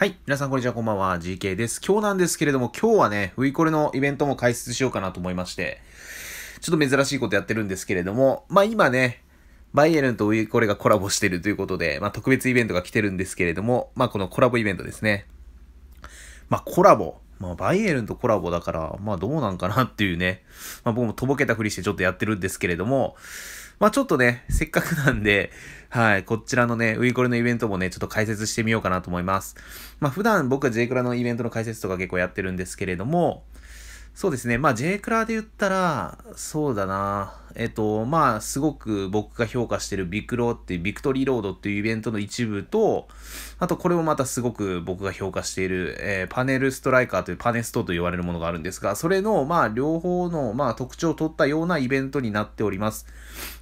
はい。皆さん、こんにちは。こんばんは。GK です。今日なんですけれども、今日はね、ウィコレのイベントも開設しようかなと思いまして、ちょっと珍しいことやってるんですけれども、まあ今ね、バイエルンとウィコレがコラボしてるということで、まあ特別イベントが来てるんですけれども、まあこのコラボイベントですね。まあコラボ。まあバイエルンとコラボだから、まあどうなんかなっていうね。まあ僕もとぼけたふりしてちょっとやってるんですけれども、まあちょっとね、せっかくなんで、はい、こちらのね、ウイコレのイベントもね、ちょっと解説してみようかなと思います。まあ普段僕は J クラのイベントの解説とか結構やってるんですけれども、そうですね。まあ、J クラーで言ったら、そうだな。えっと、まあ、すごく僕が評価してるビクロっていう、ビクトリーロードっていうイベントの一部と、あとこれもまたすごく僕が評価している、えー、パネルストライカーというパネストと言われるものがあるんですが、それの、まあ、両方の、まあ、特徴を取ったようなイベントになっております。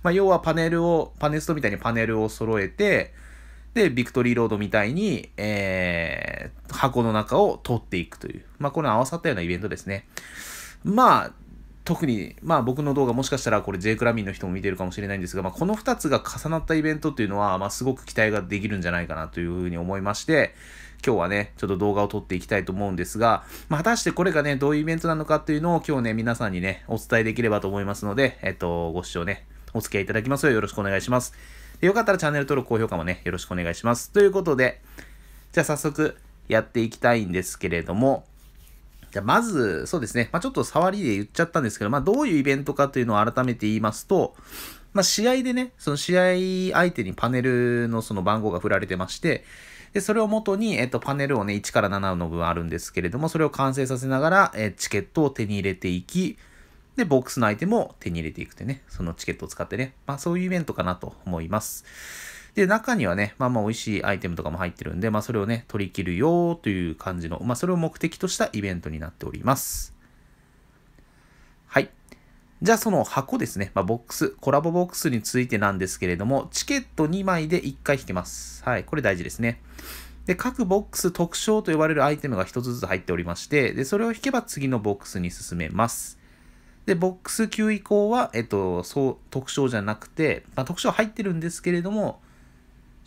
まあ、要はパネルを、パネストみたいにパネルを揃えて、で、ビクトリーロードみたいに、えー、箱の中を取っていくという、まあ、この合わさったようなイベントですね。まあ、特に、まあ僕の動画もしかしたらこれ J クラミンの人も見てるかもしれないんですが、まあこの2つが重なったイベントっていうのは、まあすごく期待ができるんじゃないかなというふうに思いまして、今日はね、ちょっと動画を撮っていきたいと思うんですが、まあ、果たしてこれがね、どういうイベントなのかっていうのを今日ね、皆さんにね、お伝えできればと思いますので、えっと、ご視聴ね、お付き合いいただきますようよろしくお願いします。でよかったらチャンネル登録、高評価もね、よろしくお願いします。ということで、じゃあ早速、やっていきたいんですけれども、じゃまず、そうですね。まあ、ちょっと触りで言っちゃったんですけど、まあ、どういうイベントかというのを改めて言いますと、まあ、試合でね、その試合相手にパネルのその番号が振られてまして、で、それを元に、えっと、パネルをね、1から7の分あるんですけれども、それを完成させながら、えチケットを手に入れていき、で、ボックスのアイテムを手に入れていくってね、そのチケットを使ってね、まあ、そういうイベントかなと思います。で、中にはね、まあまあ美味しいアイテムとかも入ってるんで、まあそれをね、取り切るよという感じの、まあそれを目的としたイベントになっております。はい。じゃあその箱ですね、まあ、ボックス、コラボボックスについてなんですけれども、チケット2枚で1回引けます。はい、これ大事ですね。で、各ボックス特徴と呼ばれるアイテムが1つずつ入っておりまして、で、それを引けば次のボックスに進めます。で、ボックス9以降は、えっと、そう、特徴じゃなくて、まあ、特徴入ってるんですけれども、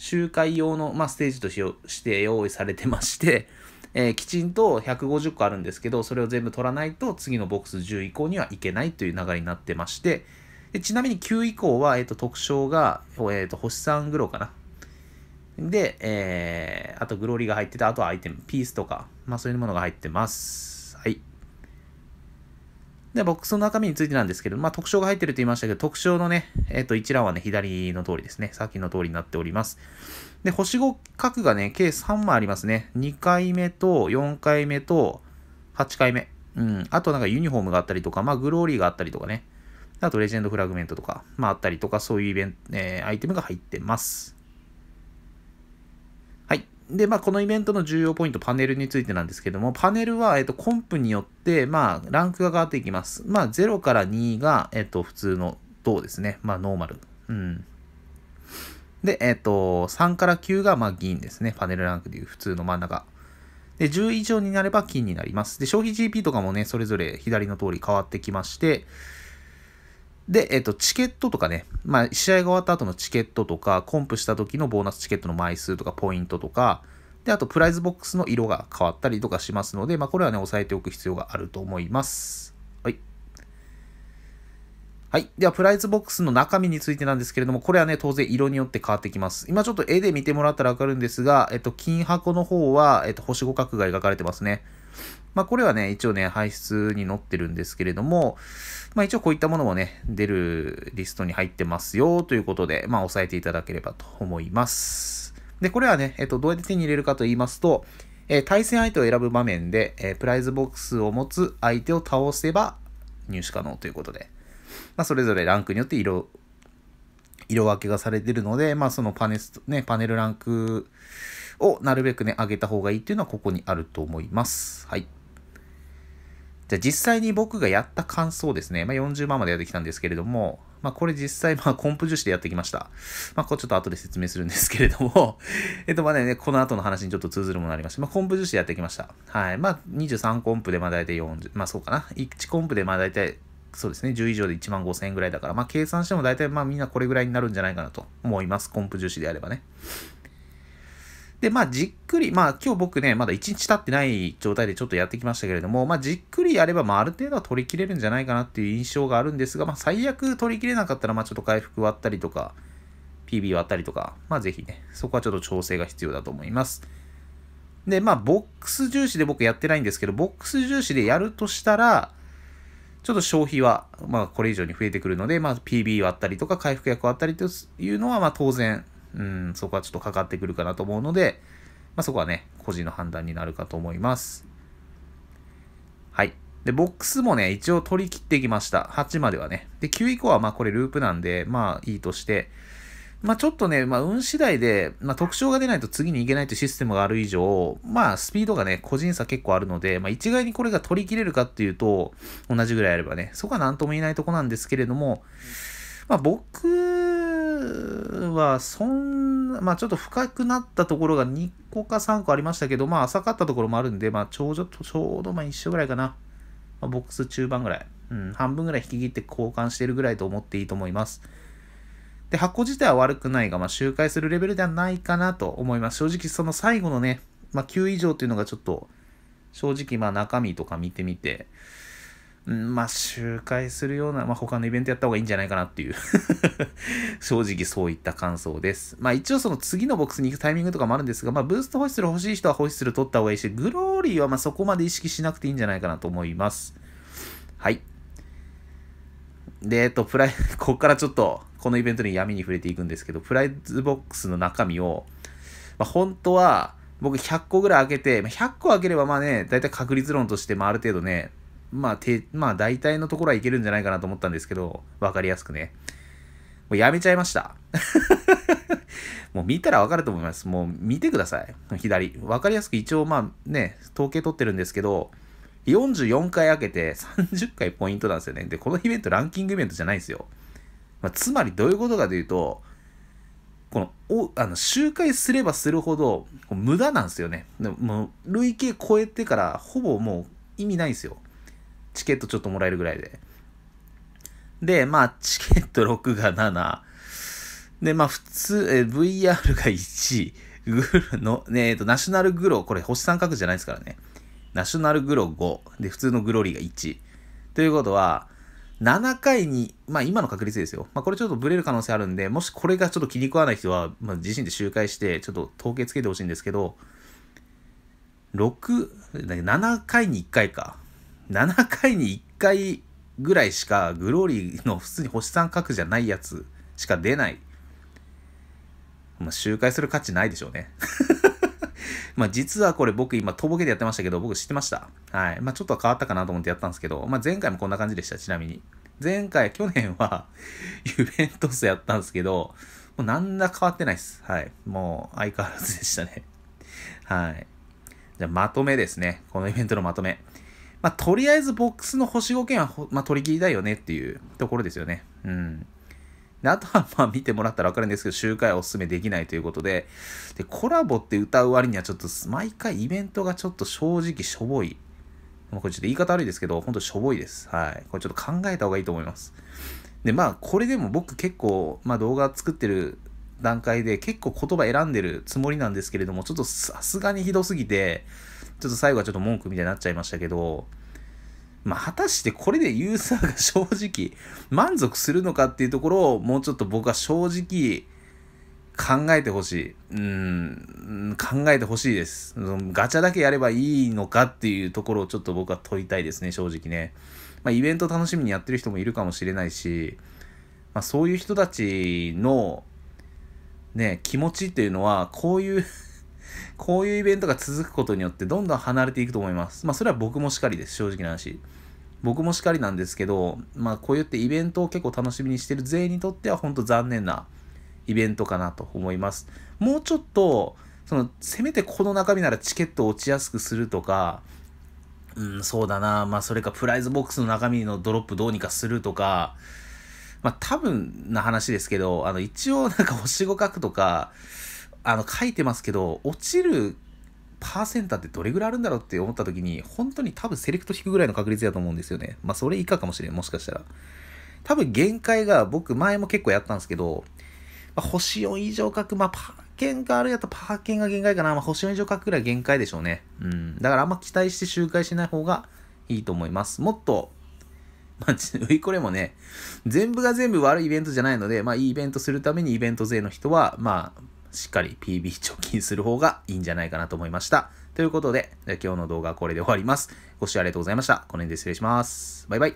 集会用の、まあ、ステージとして用意されてまして、えー、きちんと150個あるんですけど、それを全部取らないと次のボックス10以降にはいけないという流れになってまして、でちなみに9以降は、えーと、特徴が、えーと、星3グロかな。で、えー、あとグローリーが入ってた、あとはアイテム、ピースとか、まあそういうものが入ってます。はい。で、ボックスの中身についてなんですけど、まあ、特徴が入ってると言いましたけど、特徴のね、えっ、ー、と、一覧はね、左の通りですね。さっきの通りになっております。で、星5角がね、計3枚ありますね。2回目と4回目と8回目。うん。あとなんかユニフォームがあったりとか、まあ、グローリーがあったりとかね。あと、レジェンドフラグメントとか、まあ、あったりとか、そういうイベント、えー、アイテムが入ってます。で、まあ、このイベントの重要ポイント、パネルについてなんですけども、パネルは、えっと、コンプによって、まあ、ランクが変わっていきます。まあ、0から2が、えっと、普通の銅ですね。まあ、ノーマル。うん。で、えっと、3から9が、まあ、銀ですね。パネルランクでいう普通の真ん中。で、10以上になれば金になります。で、消費 GP とかもね、それぞれ左の通り変わってきまして、で、えっ、と、チケットとかね、まあ、試合が終わった後のチケットとか、コンプした時のボーナスチケットの枚数とか、ポイントとか、で、あと、プライズボックスの色が変わったりとかしますので、まあ、これはね、押さえておく必要があると思います。はい。はい。では、プライズボックスの中身についてなんですけれども、これはね、当然色によって変わってきます。今ちょっと絵で見てもらったらわかるんですが、えっと、金箱の方は、えっと、星5角が描かれてますね。まあ、これはね、一応ね、排出に載ってるんですけれども、まあ、一応こういったものもね、出るリストに入ってますよということで、まあ、押さえていただければと思います。で、これはね、えっと、どうやって手に入れるかと言いますと、えー、対戦相手を選ぶ場面で、えー、プライズボックスを持つ相手を倒せば入手可能ということで、まあ、それぞれランクによって色、色分けがされてるので、まあ、そのパネス、ね、パネルランクをなるべくね、上げた方がいいっていうのはここにあると思います。はい。じゃあ実際に僕がやった感想ですね。まあ、40万までやってきたんですけれども、まあ、これ実際、まあ、コンプ樹脂でやってきました。まあ、これちょっと後で説明するんですけれども えっと、まだね、この後の話にちょっと通ずるものありまして、まあ、コンプ樹脂でやってきました。はい。まあ、23コンプで、まあ、大体40、まあ、そうかな。1コンプで、まあ、大体、そうですね、10以上で1万5000円ぐらいだから、まあ、計算しても大体、まあ、みんなこれぐらいになるんじゃないかなと思います。コンプ樹脂であればね。で、まあ、じっくり、まあ、今日僕ね、まだ1日経ってない状態でちょっとやってきましたけれども、まあ、じっくりやれば、まあ、ある程度は取り切れるんじゃないかなっていう印象があるんですが、まあ、最悪取り切れなかったら、まあ、ちょっと回復割ったりとか、PB 割ったりとか、まあ、ぜひね、そこはちょっと調整が必要だと思います。で、まあ、ボックス重視で僕やってないんですけど、ボックス重視でやるとしたら、ちょっと消費は、まあ、これ以上に増えてくるので、まあ、PB 割ったりとか、回復薬割ったりというのは、まあ、当然、うん、そこはちょっとかかってくるかなと思うので、まあ、そこはね、個人の判断になるかと思います。はい。で、ボックスもね、一応取り切ってきました。8まではね。で、9以降はまあこれループなんで、まあいいとして、まあちょっとね、まあ運次第で、まあ特徴が出ないと次に行けないというシステムがある以上、まあスピードがね、個人差結構あるので、まあ一概にこれが取り切れるかっていうと、同じぐらいあればね、そこは何とも言えないとこなんですけれども、まあ僕はそんな、まあちょっと深くなったところが2個か3個ありましたけど、まあ浅かったところもあるんで、まあちょうど、ちょうどまあ一緒ぐらいかな。まあ、ボックス中盤ぐらい。うん、半分ぐらい引き切って交換してるぐらいと思っていいと思います。で、箱自体は悪くないが、まあ周回するレベルではないかなと思います。正直その最後のね、まあ9以上っていうのがちょっと、正直まあ中身とか見てみて、うん、まあ、集会するような、まあ、他のイベントやった方がいいんじゃないかなっていう 正直そういった感想です。まあ、一応その次のボックスに行くタイミングとかもあるんですが、まあ、ブーストホイッスル欲しい人はホイッスル取った方がいいし、グローリーはまあ、そこまで意識しなくていいんじゃないかなと思います。はい。で、えっと、プライ、ここからちょっと、このイベントに闇に触れていくんですけど、プライズボックスの中身を、まあ、本当は、僕100個ぐらい開けて、100個開ければまあね、だいたい確率論として、まあある程度ね、まあ、て、まあ、大体のところはいけるんじゃないかなと思ったんですけど、わかりやすくね。もうやめちゃいました。もう見たらわかると思います。もう見てください。左。わかりやすく一応、まあね、統計取ってるんですけど、44回開けて30回ポイントなんですよね。で、このイベントランキングイベントじゃないんですよ。まあ、つまりどういうことかというと、この、お、あの、周回すればするほど、無駄なんですよね。でも、もう、累計超えてから、ほぼもう意味ないんですよ。チケットちょっともらえるぐらいで。で、まあ、チケット6が7。で、まあ、普通、え VR が1。グルの、ね、えっと、ナショナルグロ、これ星三角じゃないですからね。ナショナルグロ5。で、普通のグロリーが1。ということは、7回に、まあ今の確率ですよ。まあこれちょっとブレる可能性あるんで、もしこれがちょっと気に食わない人は、まあ自身で周回して、ちょっと統計つけてほしいんですけど、6、7回に1回か。7回に1回ぐらいしかグローリーの普通に星3角じゃないやつしか出ない。まあ、周回する価値ないでしょうね。まあ実はこれ僕今とぼけてやってましたけど僕知ってました。はい。まあちょっと変わったかなと思ってやったんですけど、まあ前回もこんな感じでしたちなみに。前回、去年はユ ベントスやったんですけど、もうなんだ変わってないです。はい。もう相変わらずでしたね。はい。じゃあまとめですね。このイベントのまとめ。まあ、とりあえずボックスの星5件は、まあ、取り切りだよねっていうところですよね。うん。で、あとは、まあ、見てもらったらわかるんですけど、周回おすすめできないということで、で、コラボって歌う割にはちょっと、毎回イベントがちょっと正直しょぼい。これちょっと言い方悪いですけど、ほんとしょぼいです。はい。これちょっと考えた方がいいと思います。で、まあ、これでも僕結構、まあ、動画作ってる段階で結構言葉選んでるつもりなんですけれども、ちょっとさすがにひどすぎて、ちょっと最後はちょっと文句みたいになっちゃいましたけど、まあ、果たしてこれでユーザーが正直満足するのかっていうところをもうちょっと僕は正直考えてほしい。うん、考えてほしいです。ガチャだけやればいいのかっていうところをちょっと僕は問いたいですね、正直ね。まあ、イベント楽しみにやってる人もいるかもしれないし、まあ、そういう人たちの、ね、気持ちっていうのは、こういうこういうイベントが続くことによってどんどん離れていくと思います。まあそれは僕もしかりです、正直な話。僕もしかりなんですけど、まあこうやってイベントを結構楽しみにしてる全員にとっては本当残念なイベントかなと思います。もうちょっと、その、せめてこの中身ならチケット落ちやすくするとか、うん、そうだな。まあ、それかプライズボックスの中身のドロップどうにかするとか、まあ、多分な話ですけど、あの、一応なんか星5角とか、あの書いてますけど落ちるパーセンターってどれぐらいあるんだろうって思った時に本当に多分セレクト引くぐらいの確率だと思うんですよねまあそれ以下かもしれんもしかしたら多分限界が僕前も結構やったんですけど、まあ、星4以上書くまあパーケンがあれやとパーケンが限界かな、まあ、星4以上書くぐらい限界でしょうねうんだからあんま期待して周回しない方がいいと思いますもっとまあ、ウイコレもね、全部が全部悪いイベントじゃないので、まあ、いいイベントするためにイベント勢の人は、まあ、しっかり PB 貯金する方がいいんじゃないかなと思いました。ということで、今日の動画はこれで終わります。ご視聴ありがとうございました。この辺で失礼します。バイバイ。